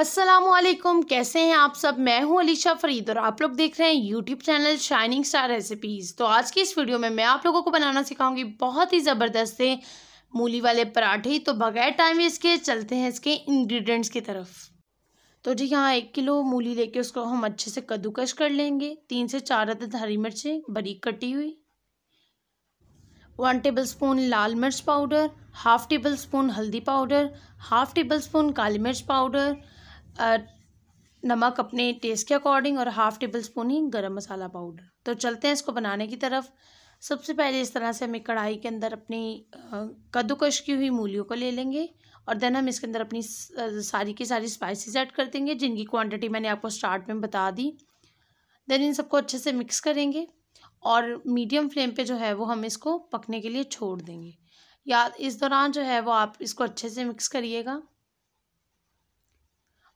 असलम कैसे हैं आप सब मैं हूं अलीशा फरीद और आप लोग देख रहे हैं YouTube channel Shining Star Recipes तो आज की इस वीडियो में मैं आप लोगों को बनाना सिखाऊंगी बहुत ही ज़बरदस्त है मूली वाले पराठे तो बगैर टाइम वेस्ट चलते हैं इसके इंग्रेडिएंट्स की तरफ तो जी हाँ एक किलो मूली लेके उसको हम अच्छे से कद्दूकश कर लेंगे तीन से चार अदद हरी मिर्चें बारीक कटी हुई वन टेबल स्पून लाल मिर्च पाउडर हाफ़ टेबल स्पून हल्दी पाउडर हाफ़ टेबल स्पून काली मिर्च पाउडर नमक अपने टेस्ट के अकॉर्डिंग और हाफ़ टेबल स्पून ही गर्म मसाला पाउडर तो चलते हैं इसको बनाने की तरफ सबसे पहले इस तरह से हमें कढ़ाई के अंदर अपनी कद्दूकश की हुई मूलियों को ले लेंगे और देन हम इसके अंदर अपनी सारी की सारी स्पाइसेस ऐड कर देंगे जिनकी क्वांटिटी मैंने आपको स्टार्ट में बता दी देन इन सबको अच्छे से मिक्स करेंगे और मीडियम फ्लेम पे जो है वो हम इसको पकने के लिए छोड़ देंगे या इस दौरान जो है वो आप इसको अच्छे से मिक्स करिएगा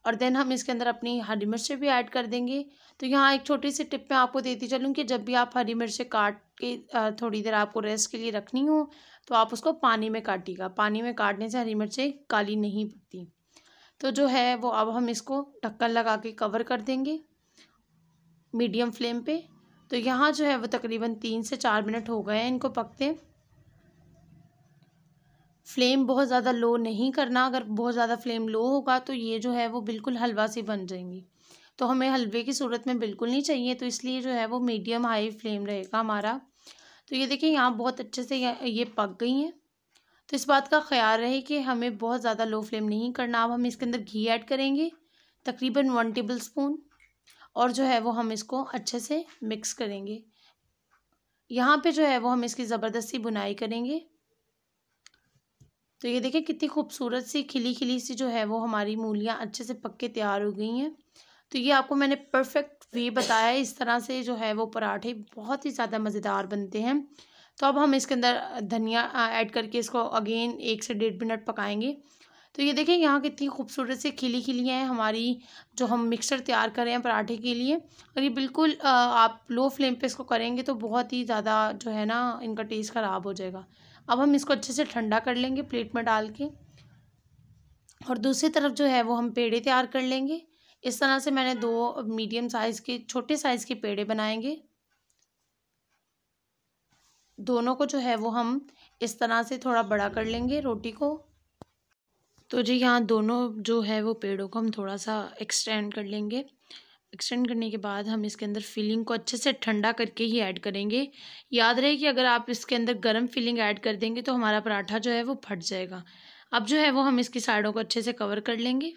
और देन हम इसके अंदर अपनी हरी मिर्चें भी ऐड कर देंगे तो यहाँ एक छोटी सी टिप मैं आपको देती चलूँ कि जब भी आप हरी मिर्चें काट के थोड़ी देर आपको रेस्ट के लिए रखनी हो तो आप उसको पानी में काटिएगा पानी में काटने से हरी मिर्चें काली नहीं पड़ती तो जो है वो अब हम इसको ढक्कन लगा के कवर कर देंगे मीडियम फ्लेम पे तो यहाँ जो है वो तकरीबन तीन से चार मिनट हो गए हैं इनको पकते फ्लेम बहुत ज़्यादा लो नहीं करना अगर बहुत ज़्यादा फ्लेम लो होगा तो ये जो है वो बिल्कुल हलवा सी बन जाएंगी तो हमें हलवे की सूरत में बिल्कुल नहीं चाहिए तो इसलिए जो है वो मीडियम हाई फ्लेम रहेगा हमारा तो ये देखिए यहाँ बहुत अच्छे से ये पक गई हैं तो इस बात का ख्याल रहे कि हमें बहुत ज़्यादा लो फ्लेम नहीं करना अब हम इसके अंदर घी ऐड करेंगे तकरीबन वन टेबल स्पून और जो है वो हम इसको अच्छे से मिक्स करेंगे यहाँ पे जो है वो हम इसकी ज़बरदस्ती बुनाई करेंगे तो ये देखिए कितनी खूबसूरत सी खिली खिली सी जो है वो हमारी मूलियाँ अच्छे से पक के तैयार हो गई हैं तो ये आपको मैंने परफेक्ट वे बताया इस तरह से जो है वो पराठे बहुत ही ज़्यादा मज़ेदार बनते हैं तो अब हम इसके अंदर धनिया ऐड करके इसको अगेन एक से डेढ़ मिनट पकाएंगे तो ये देखें यहाँ कितनी खूबसूरत से खिली खिली हैं हमारी जो हम मिक्सचर तैयार कर रहे हैं पराठे के लिए और ये बिल्कुल आप लो फ्लेम पे इसको करेंगे तो बहुत ही ज़्यादा जो है ना इनका टेस्ट ख़राब हो जाएगा अब हम इसको अच्छे से ठंडा कर लेंगे प्लेट में डाल के और दूसरी तरफ जो है वो हम पेड़े तैयार कर लेंगे इस तरह से मैंने दो मीडियम साइज़ के छोटे साइज़ के पेड़े बनाएंगे दोनों को जो है वो हम इस तरह से थोड़ा बड़ा कर लेंगे रोटी को तो जी यहाँ दोनों जो है वो पेड़ों को हम थोड़ा सा एक्सटेंड कर लेंगे एक्सटेंड करने के बाद हम इसके अंदर फिलिंग को अच्छे से ठंडा करके ही ऐड करेंगे याद रहे कि अगर आप इसके अंदर गर्म फिलिंग ऐड कर देंगे तो हमारा पराठा जो है वो फट जाएगा अब जो है वो हम इसकी साइडों को अच्छे से कवर कर लेंगे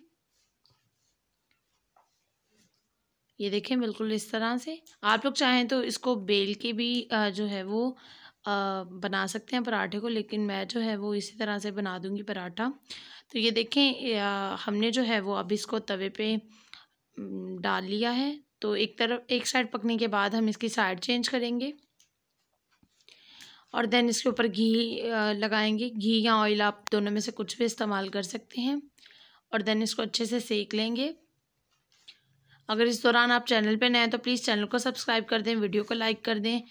ये देखें बिल्कुल इस तरह से आप लोग चाहें तो इसको बेल के भी जो है वो बना सकते हैं पराठे को लेकिन मैं जो है वो इसी तरह से बना दूंगी पराठा तो ये देखें हमने जो है वो अब इसको तवे पे डाल लिया है तो एक तरफ एक साइड पकने के बाद हम इसकी साइड चेंज करेंगे और देन इसके ऊपर घी लगाएंगे घी या ऑयल आप दोनों में से कुछ भी इस्तेमाल कर सकते हैं और देन इसको अच्छे से सेक लेंगे अगर इस दौरान आप चैनल पर नए हैं तो प्लीज़ चैनल को सब्सक्राइब कर दें वीडियो को लाइक कर दें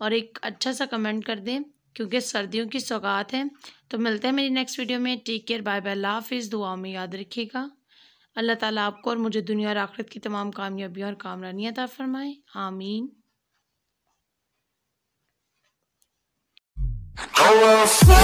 और एक अच्छा सा कमेंट कर दें क्योंकि सर्दियों की सौगात है तो मिलते हैं मेरी नेक्स्ट वीडियो में टेक केयर बाय बाय लाफिज़ दुआ में याद रखिएगा अल्लाह ताला आपको और मुझे दुनिया और आखिरत की तमाम कामयाबियाँ और कामरानियाँ ता फरमाएँ आमीन